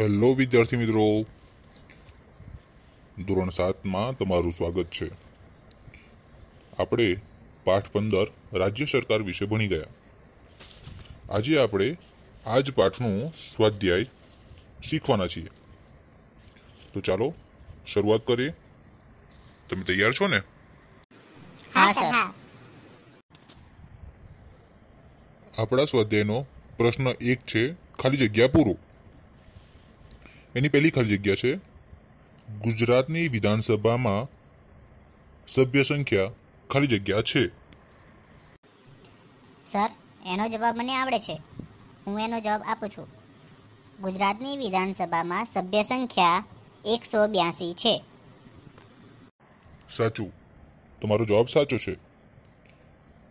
hello વિદ્યાર્થી મિત્રો ધોરણ સાતમાં તમારું સ્વાગત છે આપણે પાઠ પંદર રાજ્ય સરકાર વિશે ભણી ગયા આજે આપણે આ જ પાઠનું સ્વાધ્યાય શીખવાના છીએ તો ચાલો શરૂઆત કરીએ તમે તૈયાર છો ને આપણા સ્વાધ્યાયનો પ્રશ્ન એક છે ખાલી જગ્યા પૂરું એની પહેલી ખાલી જગ્યા છે ગુજરાતની વિધાનસભામાં સભ્ય સંખ્યા ખાલી જગ્યા છે સર એનો જવાબ મને આવડે છે હું એનો જવાબ આપું છું ગુજરાતની વિધાનસભામાં સભ્ય સંખ્યા એકસો બ્યાસી છે સાચું તમારો જવાબ સાચો છે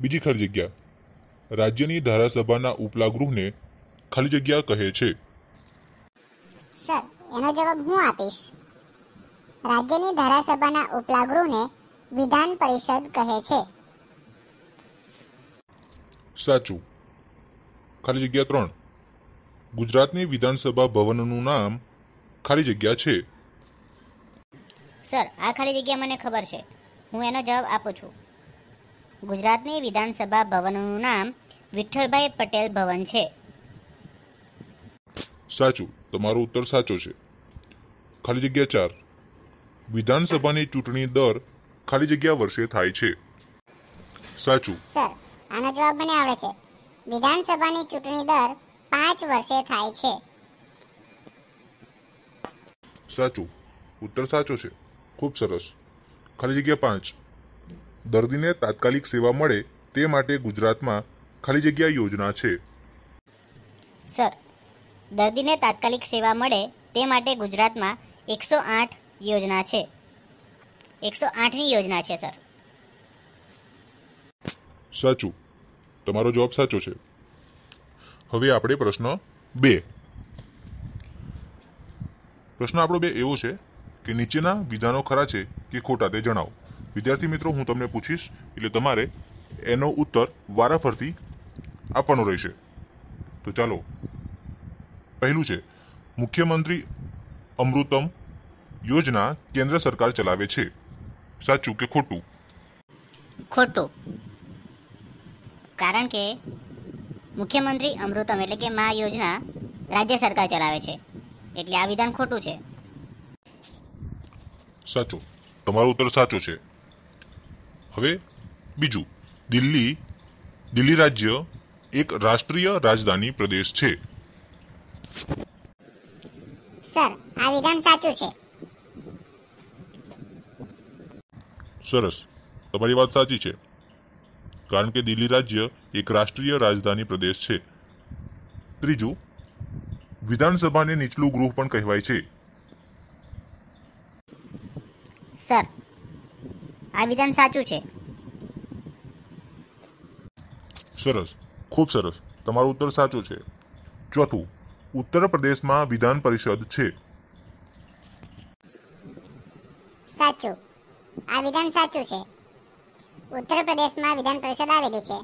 બીજી ખાલી જગ્યા રાજ્યની ધારાસભાના ઉપલા ગૃહને ખાલી જગ્યા કહે છે એનો જવાબ હું આપીશ રાજ્યની ધારાસભાના ઉપલા ગૃહને વિધાન પરિષદ કહે છે સાચું ખાલી જગ્યા ત્રણ ગુજરાતની વિધાનસભા ભવનનું નામ ખાલી જગ્યા છે સર આ ખાલી જગ્યા મને ખબર છે હું એનો જવાબ આપું છું ગુજરાતની વિધાનસભા ભવનનું નામ વિઠ્ઠલભાઈ પટેલ ભવન છે સાચું તો ઉત્તર સાચો છે ખાલી જગ્યા ચાર વિધાનસભાની ચૂંટણી દર ખાલી જગ્યા વર્ષે થાય છે સાચું આનો જવાબ મને આવડે છે વિધાનસભાની ચૂંટણી દર પાંચ વર્ષે થાય છે સાચું ઉત્તર સાચો છે ખૂબ સરસ ખાલી જગ્યા પાંચ દર્દીને તાત્કાલિક સેવા મળે તે માટે ગુજરાતમાં ખાલી જગ્યા યોજના છે સર દર્દીને તાત્કાલિક સેવા મળે તે માટે ગુજરાતમાં એકસો આઠ યોજના છે એકસો આઠની યોજના છે સર સાચું તમારો જવાબ સાચો છે હવે આપણે પ્રશ્ન બે પ્રશ્ન આપણો બે એવો છે કે નીચેના વિધાનો ખરા છે કે ખોટા તે જણાવો વિદ્યાર્થી મિત્રો હું તમને પૂછીશ એટલે તમારે એનો ઉત્તર વારાફરતી આપવાનો રહેશે તો ચાલો પહેલું છે મુખ્યમંત્રી અમૃતમ યોજના કેન્દ્ર સરકાર ચલાવે છે સાચું કે ખોટું ખોટું કારણ કે મુખ્યમંત્રી અમૃતમ એટલે કે મા યોજના રાજ્ય સરકાર ચલાવે છે એટલે આ વિધાન ખોટું છે સાચું તમારો ઉત્તર સાચો છે હવે બીજું દિલ્હી દિલ્હી રાજ્ય એક રાષ્ટ્રીય રાજધાની પ્રદેશ છે સર આ વિધાન સાચું છે સરસ તમારી વાત સાચી છે કારણ કે દિલ્હી રાજ્ય એક રાષ્ટ્રીય રાજધાની પ્રદેશ છે ત્રીજું વિધાનસભાને નીચલું ગૃહ પણ કહેવાય છે સર આ વિધાન સાચું છે સરસ ખૂબ સરસ તમારો ઉત્તર સાચો છે ચોથું ઉત્તર પ્રદેશમાં વિધાન પરિષદ છે સાચું આ વિધાન સાચું છે ઉત્તર પ્રદેશમાં વિધાન પરિષદ આવેલી છે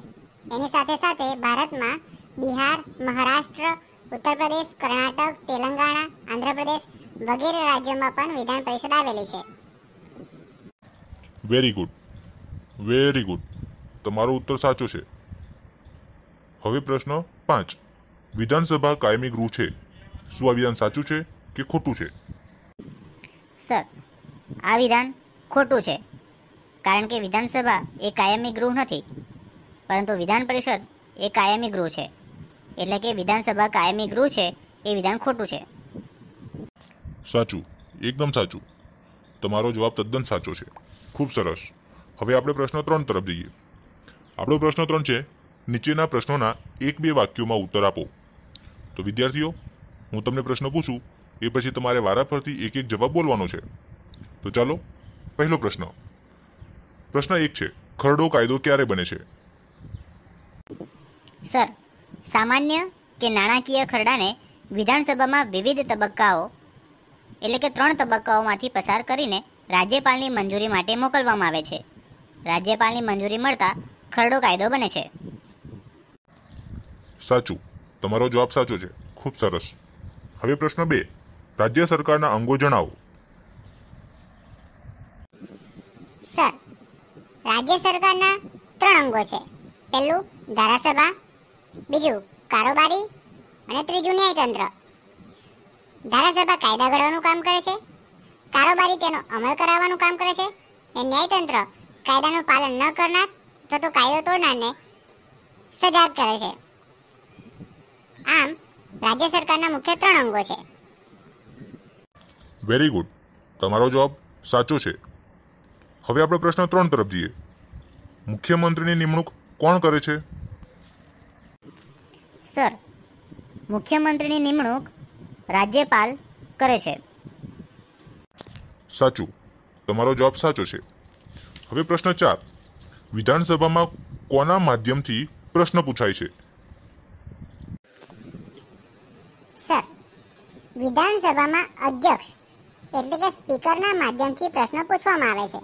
એની સાથે સાથે ભારતમાં બિહાર મહારાષ્ટ્ર ઉત્તર પ્રદેશ કર્ણાટક તેલંગાણા આંધ્રપ્રદેશ વગેરે રાજ્યોમાં પણ વિધાન પરિષદ આવેલી છે વેરી ગુડ વેરી ગુડ તમારો ઉત્તર સાચો છે હવે પ્રશ્ન પાંચ વિધાનસભા કાયમી ગૃહ છે શું આ વિધાન સાચું છે કે ખોટું છે સર આ વિધાન ખોટું છે કારણ કે વિધાનસભા એ કાયમી ગૃહ નથી પરંતુ વિધાન પરિષદ એ કાયમી ગૃહ છે એટલે કે વિધાનસભા કાયમી ગૃહ છે એ વિધાન ખોટું છે સાચું એકદમ સાચું તમારો જવાબ તદ્દન સાચો છે ખૂબ સરસ હવે આપણે પ્રશ્ન ત્રણ તરફ જઈએ આપણો પ્રશ્ન ત્રણ છે નીચેના પ્રશ્નોના એક બે વાક્યોમાં ઉત્તર આપો તો વિદ્યાર્થીઓ હું તમને પ્રશ્ન પૂછું એ પછી તમારે વારાફરતી એક એક જવાબ બોલવાનો છે તો ચાલો પહેલો પ્રશ્ન પ્રશ્ન એક છે ખરડો કાયદો ક્યારે બને છે સર સામાન્ય કે નાણાકીય ખરડાને વિધાનસભામાં વિવિધ તબક્કાઓ એટલે કે ત્રણ તબક્કાઓમાંથી પસાર કરીને રાજ્યપાલની મંજૂરી માટે મોકલવામાં આવે છે રાજ્યપાલની મંજૂરી મળતા ખરડો કાયદો બને છે સાચું તમારો જવાબ સાચો છે ખૂબ સરસ હવે પ્રશ્ન બે રાજ્ય સરકારના અંગો જણાવો સર રાજ્ય સરકારના ત્રણ અંગો છે પહેલું ધારાસભા બીજું કારોબારી અને ત્રીજું ન્યાયતંત્ર ધારાસભા કાયદા ઘડવાનું કામ કરે છે કારોબારી તેનો અમલ કરાવવાનું કામ કરે છે અને ન્યાયતંત્ર કાયદાનું પાલન ન કરનાર તથા કાયદો તોડનારને સજા કરે છે આમ રાજ્ય સરકારના મુખ્ય ત્રણ અંગો છે વેરી ગુડ તમારો જવાબ સાચો છે હવે આપણે પ્રશ્ન ત્રણ તરફ જઈએ મુખ્યમંત્રીની નિમણૂક કોણ કરે છે સર મુખ્યમંત્રીની નિમણૂક રાજ્યપાલ કરે છે સાચું તમારો જવાબ સાચો છે હવે પ્રશ્ન ચાર વિધાનસભામાં કોના માધ્યમથી પ્રશ્ન પૂછાય છે સર વિધાનસભામાં અધ્યક્ષ એટલે કે સ્પીકરના માધ્યમથી પ્રશ્ન પૂછવામાં આવે છે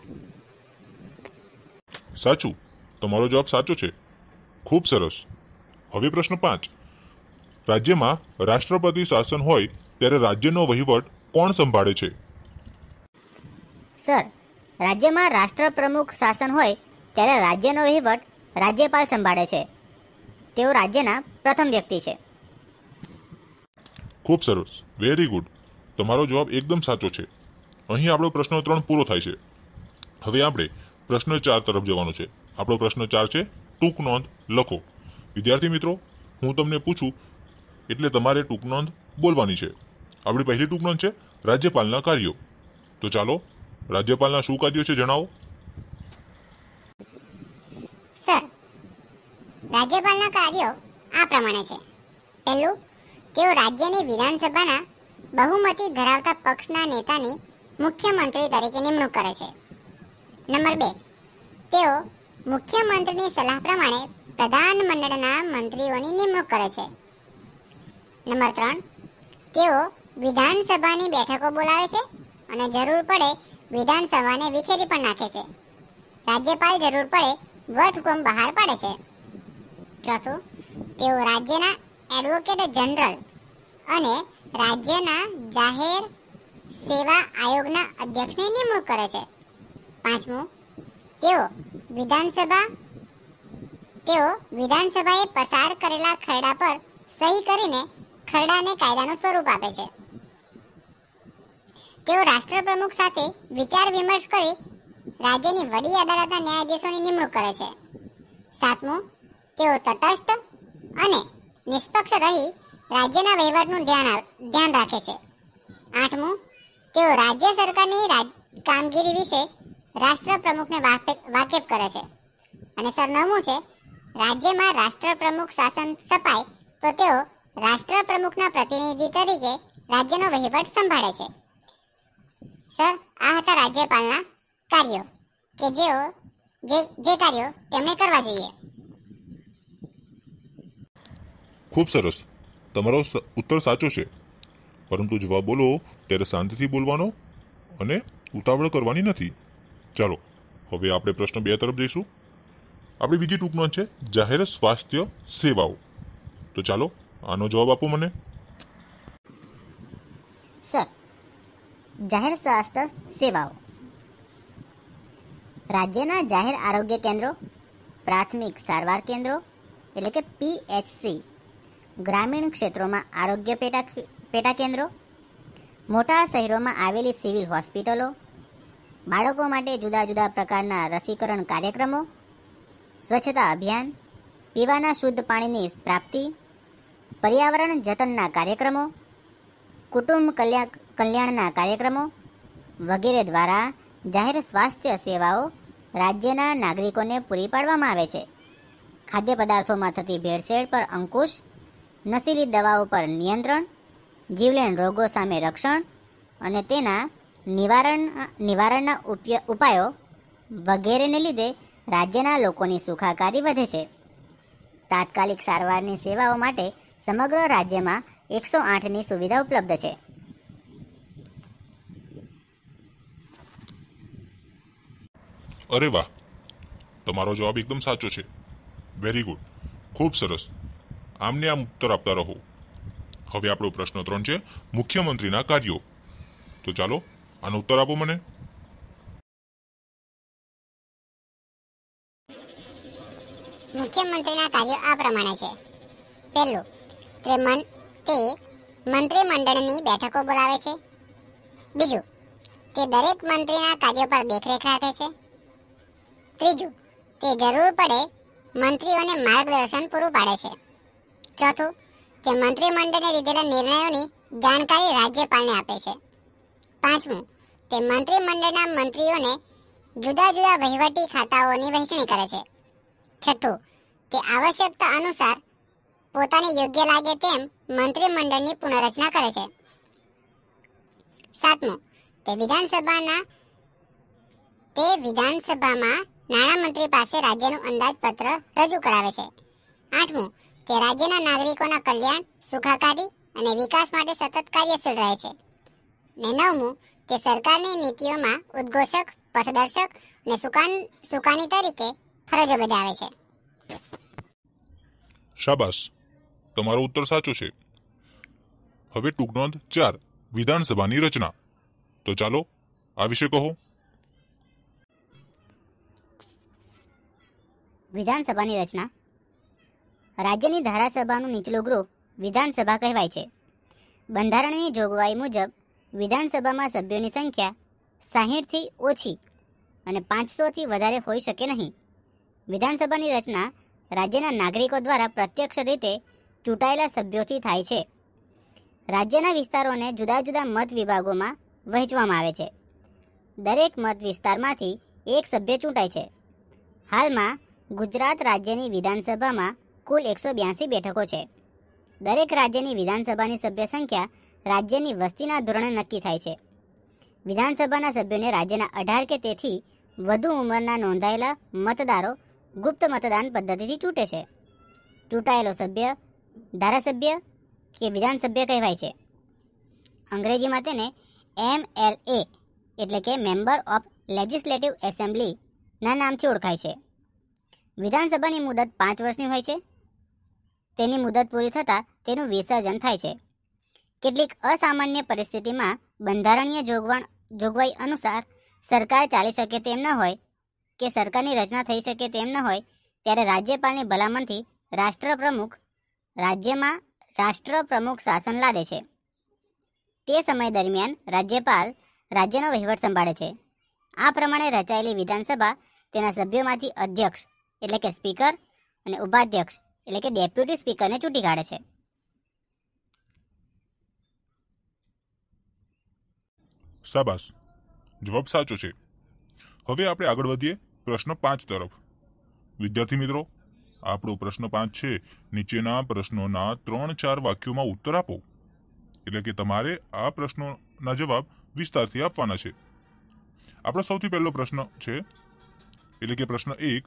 સાચું તમારો જવાબ સાચો છે ખૂબ સરસ હવે પ્રશ્ન પાંચ રાજ્યમાં રાષ્ટ્રપતિ શાસન હોય ત્યારે રાજ્યનો વહીવટ કોણ સંભાળે છે સર રાજ્યમાં રાષ્ટ્ર પ્રમુખ શાસન હોય ત્યારે રાજ્યનો વહીવટ રાજ્યપાલ સંભાળે છે તેઓ રાજ્યના પ્રથમ વ્યક્તિ છે ખૂબ સરસ વેરી ગુડ તમારો જવાબ એકદમ સાચો છે અહીં આપણો પ્રશ્ન ત્રણ પૂરો થાય છે હવે આપણે પ્રશ્ન ચાર તરફ જવાનો છે આપણો પ્રશ્ન ચાર છે ટૂંક નોંધ લખો વિદ્યાર્થી મિત્રો હું તમને પૂછું એટલે તમારે ટૂંક નોંધ બોલવાની છે આપણી પહેલી ટૂંક નોંધ છે રાજ્યપાલના કાર્યો તો ચાલો રાજ્યપાલના શું કાર્યો છે જણાવો સર રાજ્યપાલના કાર્યો આ પ્રમાણે છે પહેલું તેઓ રાજ્યની વિધાનસભાના બહુમતી ધરાવતા પક્ષના નેતાની મુખ્યમંત્રી તરીકે નિમણૂક કરે છે નંબર બે તેઓ મુખ્યમંત્રીની સલાહ પ્રમાણે પ્રધાનમંડળના મંત્રીઓની નિમણૂક કરે છે નંબર ત્રણ તેઓ વિધાનસભાની બેઠકો બોલાવે છે અને જરૂર પડે વિધાનસભાને વિખેરી પણ નાખે છે રાજ્યપાલ જરૂર પડે વટહુકમ બહાર પાડે છે ચોથું તેઓ રાજ્યના એડવોકેટ જનરલ અને રાજ્યના જાહેર સેવા આયોગના અધ્યક્ષની નિમણૂક કરે છે પાંચમું તેઓ વિધાનસભા તેઓ વિધાનસભાએ પસાર કરેલા ખરડા પર સહી કરીને ખરડાને કાયદાનું સ્વરૂપ આપે છે તેઓ રાષ્ટ્ર પ્રમુખ સાથે વિચાર વિમર્શ કરી રાજ્યની વડી અદાલતના ન્યાયાધીશોની નિમણૂક કરે છે સાતમું તેઓ તટસ્થ અને નિષ્પક્ષ રહી રાજ્યના વહીવટનું ધ્યાન ધ્યાન રાખે છે આઠમું તેઓ રાજ્ય સરકારની કામગીરી વિશે રાષ્ટ્ર પ્રમુખને વાકેફ કરે છે અને સર નવમું છે રાજ્યમાં રાષ્ટ્ર પ્રમુખ શાસન સપાય તો તેઓ રાષ્ટ્ર પ્રમુખના પ્રતિનિધિ તરીકે રાજ્યનો વહીવટ સંભાળે છે સર આ હતા રાજ્યપાલના કાર્યો કે જેઓ જે જે કાર્યો તેમણે કરવા જોઈએ ખૂબ સરસ તમારો ઉત્તર સાચો છે પરંતુ જવાબ બોલો ત્યારે શાંતિથી બોલવાનો અને ઉતાવળ કરવાની નથી ચાલો હવે આપણે પ્રશ્ન બે તરફ જઈશું આપણી બીજી ટૂંક છે જાહેર સ્વાસ્થ્ય સેવાઓ તો ચાલો આનો જવાબ આપો મને સર જાહેર સ્વાસ્થ્ય સેવાઓ રાજ્યના જાહેર આરોગ્ય કેન્દ્રો પ્રાથમિક સારવાર કેન્દ્રો એટલે કે પીએચસી ગ્રામીણ ક્ષેત્રોમાં આરોગ્ય પેટા પેટા કેન્દ્રો મોટા શહેરોમાં આવેલી સિવિલ હોસ્પિટલો બાળકો માટે જુદા જુદા પ્રકારના રસીકરણ કાર્યક્રમો સ્વચ્છતા અભિયાન પીવાના શુદ્ધ પાણીની પ્રાપ્તિ પર્યાવરણ જતનના કાર્યક્રમો કુટુંબ કલ્યાણના કાર્યક્રમો વગેરે દ્વારા જાહેર સ્વાસ્થ્ય સેવાઓ રાજ્યના નાગરિકોને પૂરી પાડવામાં આવે છે ખાદ્ય પદાર્થોમાં થતી ભેળસેળ પર અંકુશ નશીલી દવાઓ પર નિયંત્રણ જીવલેણ રોગો સામે રક્ષણ અને તેના નિવારણ નિવારણના ઉપાયો વગેરેને લીધે રાજ્યના લોકોની સુખાકારી વધે છે તાત્કાલિક સારવારની સેવાઓ માટે સમગ્ર રાજ્યમાં એકસો આઠની સુવિધા ઉપલબ્ધ છે અરે વાહ તમારો જવાબ એકદમ સાચો છે વેરી ગુડ ખૂબ સરસ આમને આમ ઉત્તર આપતા રહો હવે આપણો પ્રશ્ન ત્રણ છે મુખ્યમંત્રીના કાર્યો તો ચાલો આનો ઉત્તર આપો મને મુખ્યમંત્રીના કાર્યો આ પ્રમાણે છે પહેલું તે તે મંત્રીમંડળની બેઠકો બોલાવે છે બીજું તે દરેક મંત્રીના કાર્યો પર દેખરેખ રાખે છે ત્રીજું તે જરૂર પડે મંત્રીઓને માર્ગદર્શન પૂરું પાડે છે ચોથું કે મંત્રીમંડળે લીધેલા નિર્ણયોની જાણકારી રાજ્યપાલને આપે છે પાંચમું તે મંત્રીમંડળના મંત્રીઓને જુદા જુદા વહીવટી ખાતાઓની વહેંચણી કરે છે છઠ્ઠું તે આવશ્યકતા અનુસાર પોતાને યોગ્ય લાગે તેમ મંત્રીમંડળની પુનઃરચના કરે છે સાતમું તે વિધાનસભાના તે વિધાનસભામાં નાણામંત્રી પાસે રાજ્યનું અંદાજપત્ર રજૂ કરાવે છે આઠમું તે રાજ્યના નાગરિકોના કલ્યાણ સુખાકારી અને વિકાસ માટે સતત કાર્યશીલ રહે છે ને નવમું કે સરકારની નીતિઓમાં ઉદ્ઘોષક પથદર્શક અને સુકાન સુકાની તરીકે ફરજો બજાવે છે શાબાશ તમારો ઉત્તર સાચો છે હવે ટૂંકનોંધ ચાર વિધાનસભાની રચના તો ચાલો આ વિશે કહો વિધાનસભાની રચના રાજ્યની ધારાસભાનું નીચલું ગૃહ વિધાનસભા કહેવાય છે બંધારણની જોગવાઈ મુજબ વિધાનસભામાં સભ્યોની સંખ્યા સાહીઠથી ઓછી અને પાંચસોથી વધારે હોઈ શકે નહીં વિધાનસભાની રચના રાજ્યના નાગરિકો દ્વારા પ્રત્યક્ષ રીતે ચૂંટાયેલા સભ્યોથી થાય છે રાજ્યના વિસ્તારોને જુદા જુદા મત વિભાગોમાં વહેંચવામાં આવે છે દરેક મત વિસ્તારમાંથી એક સભ્ય ચૂંટાય છે હાલમાં ગુજરાત રાજ્યની વિધાનસભામાં કુલ એકસો બ્યાસી બેઠકો છે દરેક રાજ્યની વિધાનસભાની સભ્ય સંખ્યા રાજ્યની વસ્તીના ધોરણે નક્કી થાય છે વિધાનસભાના સભ્યોને રાજ્યના અઢાર કે તેથી વધુ ઉંમરના નોંધાયેલા મતદારો ગુપ્ત મતદાન પદ્ધતિથી ચૂંટે છે ચૂંટાયેલો સભ્ય ધારાસભ્ય કે વિધાનસભ્ય કહેવાય છે અંગ્રેજીમાં તેને એમ એલ એ એટલે કે મેમ્બર ઓફ લેજિસ્લેટિવ એસેમ્બલીના નામથી ઓળખાય છે વિધાનસભાની મુદત પાંચ વર્ષની હોય છે તેની મુદત પૂરી થતાં તેનું વિસર્જન થાય છે કેટલીક અસામાન્ય પરિસ્થિતિમાં બંધારણીય જોગવાણ જોગવાઈ અનુસાર સરકાર ચાલી શકે તેમ ન હોય કે સરકારની રચના થઈ શકે તેમ ન હોય ત્યારે રાજ્યપાલની ભલામણથી રાષ્ટ્રપ્રમુખ રાજ્યમાં રાષ્ટ્રપ્રમુખ શાસન લાદે છે તે સમય દરમિયાન રાજ્યપાલ રાજ્યનો વહીવટ સંભાળે છે આ પ્રમાણે રચાયેલી વિધાનસભા તેના સભ્યોમાંથી અધ્યક્ષ એટલે કે સ્પીકર અને ઉપાધ્યક્ષ એટલે કે ડેપ્યુટી સ્પીકરને ચૂંટી કાઢે છે શાબાશ જવાબ સાચો છે હવે આપણે આગળ વધીએ પ્રશ્ન પાંચ તરફ વિદ્યાર્થી મિત્રો આપણો પ્રશ્ન પાંચ છે નીચેના પ્રશ્નોના ત્રણ ચાર વાક્યોમાં ઉત્તર આપો એટલે કે તમારે આ પ્રશ્નોના જવાબ વિસ્તારથી આપવાના છે આપણો સૌથી પહેલો પ્રશ્ન છે એટલે કે પ્રશ્ન એક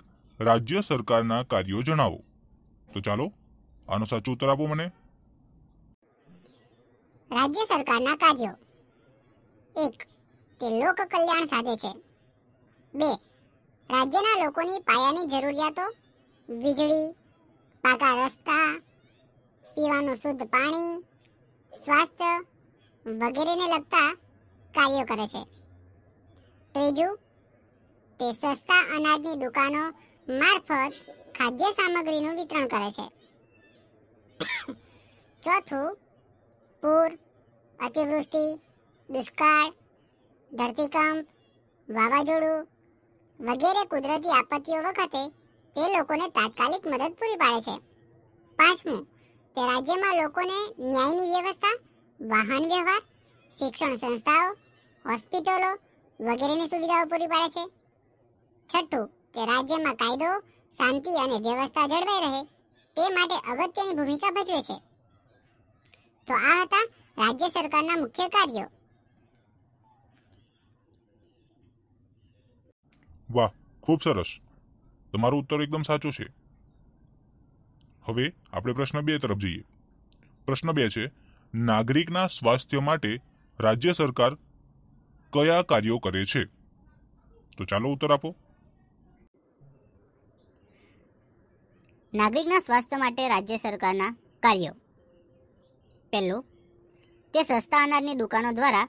રાજ્ય સરકારના કાર્યો જણાવો તો ચાલો આનો સાચો ઉત્તર આપો મને રાજ્ય સરકારના કાર્યો એક તે લોક કલ્યાણ સાધે છે બે રાજ્યના લોકોની પાયાની જરૂરિયાતો વીજળી પાકા રસ્તા પીવાનું શુદ્ધ પાણી સ્વાસ્થ્ય વગેરેને લગતા કાર્યો કરે છે ત્રીજું તે સસ્તા અનાજની દુકાનો મારફત ખાદ્ય સામગ્રીનું વિતરણ કરે છે ચોથું પૂર અતિવૃષ્ટિ દુષ્કાળ ધરતીકંપ વાવાઝોડું વગેરે કુદરતી આપત્તિઓ વખતે તે લોકોને તાત્કાલિક મદદ પૂરી પાડે છે પાંચમું તે રાજ્યમાં લોકોને ન્યાયની વ્યવસ્થા વાહન વ્યવહાર શિક્ષણ સંસ્થાઓ હોસ્પિટલો વગેરેની સુવિધાઓ પૂરી પાડે છે છઠ્ઠું તે રાજ્યમાં કાયદો શાંતિ અને વ્યવસ્થા જળવાઈ રહે તે માટે અગત્યની ભૂમિકા ભજવે છે તો આ હતા રાજ્ય સરકારના મુખ્ય કાર્યો વાહ ખૂબ સરસ તમારું ઉત્તર એકદમ સાચું છે હવે આપણે પ્રશ્ન બે તરફ જઈએ પ્રશ્ન બે છે નાગરિકના સ્વાસ્થ્ય માટે રાજ્ય સરકાર કયા કાર્યો કરે છે તો ચાલો ઉત્તર આપો નાગરિકના સ્વાસ્થ્ય માટે રાજ્ય સરકારના કાર્યો પહેલું તે સસ્તા અનાજની દુકાનો દ્વારા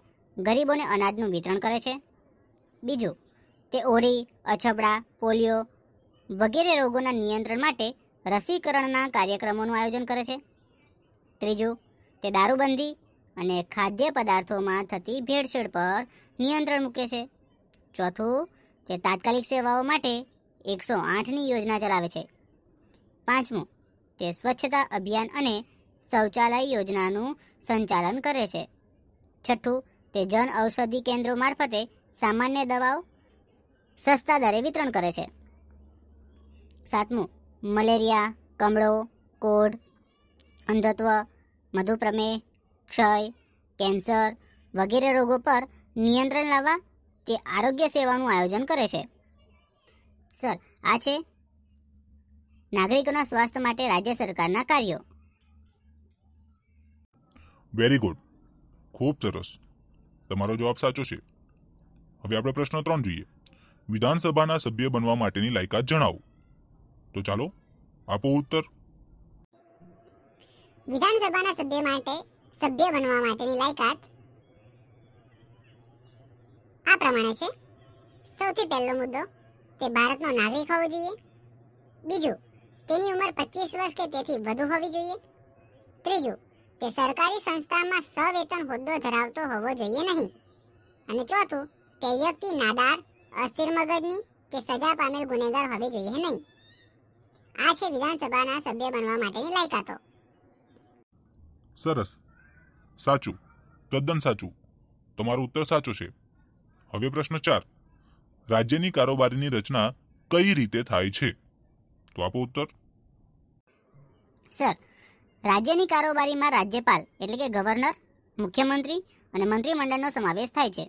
ગરીબોને અનાજનું વિતરણ કરે છે બીજું તે ઓરી અછબડા પોલિયો વગેરે રોગોના નિયંત્રણ માટે રસીકરણના કાર્યક્રમોનું આયોજન કરે છે ત્રીજું તે દારૂબંધી અને ખાદ્ય પદાર્થોમાં થતી ભેળસેળ પર નિયંત્રણ મૂકે છે ચોથું તે તાત્કાલિક સેવાઓ માટે એકસો આઠની યોજના ચલાવે છે પાંચમું તે સ્વચ્છતા અભિયાન અને શૌચાલય યોજનાનું સંચાલન કરે છે છઠ્ઠું તે જન ઔષધિ કેન્દ્રો મારફતે સામાન્ય દવાઓ સસ્તા દરે વિતરણ કરે છે સાતમું મલેરિયા કમળો કોઢ અંધત્વ મધુપ્રમેહ ક્ષય કેન્સર વગેરે રોગો પર નિયંત્રણ લાવવા તે આરોગ્ય સેવાનું આયોજન કરે છે સર આ છે નાગરિકોના સ્વાસ્થ્ય માટે રાજ્ય સરકારના કાર્યો વેરી ગુડ ખૂબ સરસ તમારો જવાબ સાચો છે હવે આપણે પ્રશ્ન ત્રણ જોઈએ વિધાનસભાના સભ્ય બનવા માટેની લાયકાત જણાવો તો ચાલો આપો ઉત્તર વિધાનસભાના સભ્ય માટે સભ્ય બનવા માટેની લાયકાત આ પ્રમાણે છે સૌથી પહેલો મુદ્દો તે ભારતનો નાગરિક હોવો જોઈએ બીજું તેની ઉંમર પચીસ વર્ષ કે તેથી વધુ હોવી જોઈએ ત્રીજું તે સરકારી સંસ્થામાં સવેતન હોદ્દો ધરાવતો હોવો જોઈએ નહીં અને ચોથું તે વ્યક્તિ નાદાર અસ્થિર મગજની કે સજા પામેલ ગુનેગાર હોવી જોઈએ નહીં આ છે વિધાનસભાના સભ્ય બનવા માટેની લાયકાતો સરસ સાચું તદ્દન સાચું તમારો ઉત્તર સાચો છે હવે પ્રશ્ન ચાર રાજ્યની કારોબારીની રચના કઈ રીતે થાય છે તો આપો ઉત્તર સર રાજ્યની કારોબારીમાં રાજ્યપાલ એટલે કે ગવર્નર મુખ્યમંત્રી અને મંત્રીમંડળનો સમાવેશ થાય છે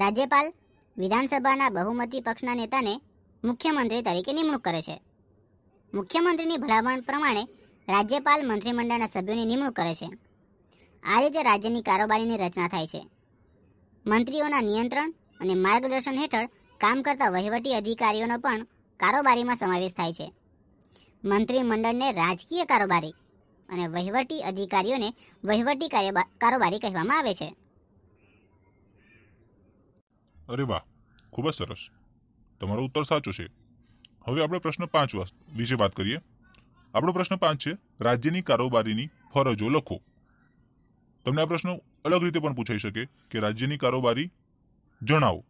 રાજ્યપાલ વિધાનસભાના બહુમતી પક્ષના નેતાને મુખ્યમંત્રી તરીકે નિમણૂક કરે છે મુખ્યમંત્રીની ભલામણ પ્રમાણે રાજ્યપાલ મંત્રીમંડળના સભ્યોની નિમણૂક કરે છે આ રીતે રાજ્યની કારોબારીની રચના થાય છે મંત્રીઓના નિયંત્રણ અને માર્ગદર્શન હેઠળ કામ કરતા વહીવટી અધિકારીઓનો પણ કારોબારીમાં સમાવેશ થાય છે મંત્રીમંડળને રાજકીય કારોબારી અને વહીવટી અધિકારીઓને વહીવટી કારોબારી કહેવામાં આવે છે અરે વાહ ખૂબ જ સરસ તમારો ઉત્તર સાચો છે હવે આપણે પ્રશ્ન પાંચ વિશે વાત કરીએ આપણો પ્રશ્ન પાંચ છે રાજ્યની કારોબારીની ફરજો લખો તમને આ પ્રશ્ન અલગ રીતે પણ પૂછાઈ શકે કે રાજ્યની કારોબારી જણાવો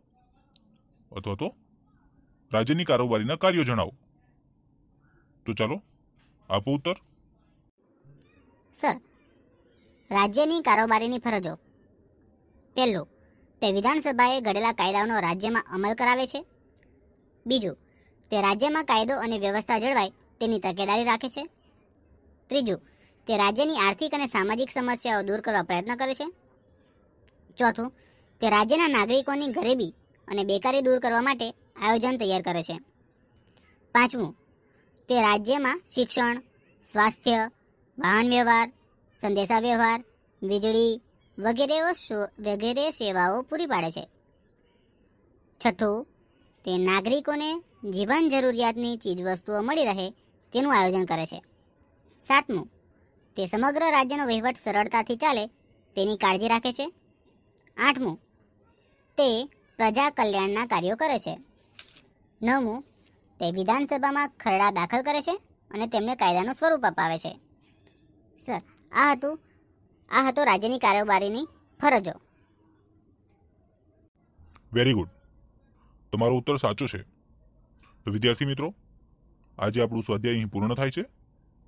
અથવા તો રાજ્યની કારોબારીના કાર્યો જણાવો તો ચાલો આપો ઉત્તર સર રાજ્યની કારોબારીની ફરજો પહેલું તે વિધાનસભાએ ઘડેલા કાયદાઓનો રાજ્યમાં અમલ કરાવે છે બીજું તે રાજ્યમાં કાયદો અને વ્યવસ્થા જળવાય તેની તકેદારી રાખે છે ત્રીજું તે રાજ્યની આર્થિક અને સામાજિક સમસ્યાઓ દૂર કરવા પ્રયત્ન કરે છે ચોથું તે રાજ્યના નાગરિકોની ગરીબી અને બેકારી દૂર કરવા માટે આયોજન તૈયાર કરે છે પાંચમું તે રાજ્યમાં શિક્ષણ સ્વાસ્થ્ય વાહન વ્યવહાર સંદેશાવ્યવહાર વીજળી વગેરેઓ વગેરે સેવાઓ પૂરી પાડે છે છઠ્ઠું તે નાગરિકોને જીવન જરૂરિયાતની ચીજવસ્તુઓ મળી રહે તેનું આયોજન કરે છે સાતમું તે સમગ્ર રાજ્યનો વહીવટ સરળતાથી ચાલે તેની કાળજી રાખે છે આઠમું તે પ્રજા કલ્યાણના કાર્યો કરે છે નવમું તે વિધાનસભામાં ખરડા દાખલ કરે છે અને તેમને કાયદાનું સ્વરૂપ અપાવે છે સર આ હતું આ હતો રાજ્યની કારોબારીની ફરજો વેરી ગુડ તમારો ઉત્તર સાચો છે તો વિદ્યાર્થી મિત્રો આજે આપણું સ્વાધ્યાય અહીં પૂર્ણ થાય છે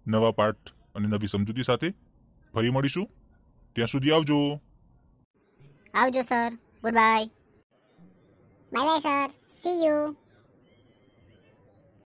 નવા પાઠ અને નવી સમજૂતી સાથે ફરી મળીશું ત્યાં સુધી આવજો આવજો sir good bye bye bye sir see you